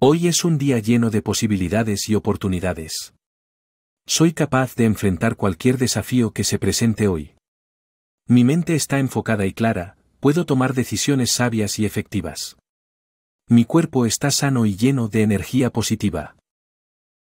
Hoy es un día lleno de posibilidades y oportunidades. Soy capaz de enfrentar cualquier desafío que se presente hoy. Mi mente está enfocada y clara, puedo tomar decisiones sabias y efectivas. Mi cuerpo está sano y lleno de energía positiva.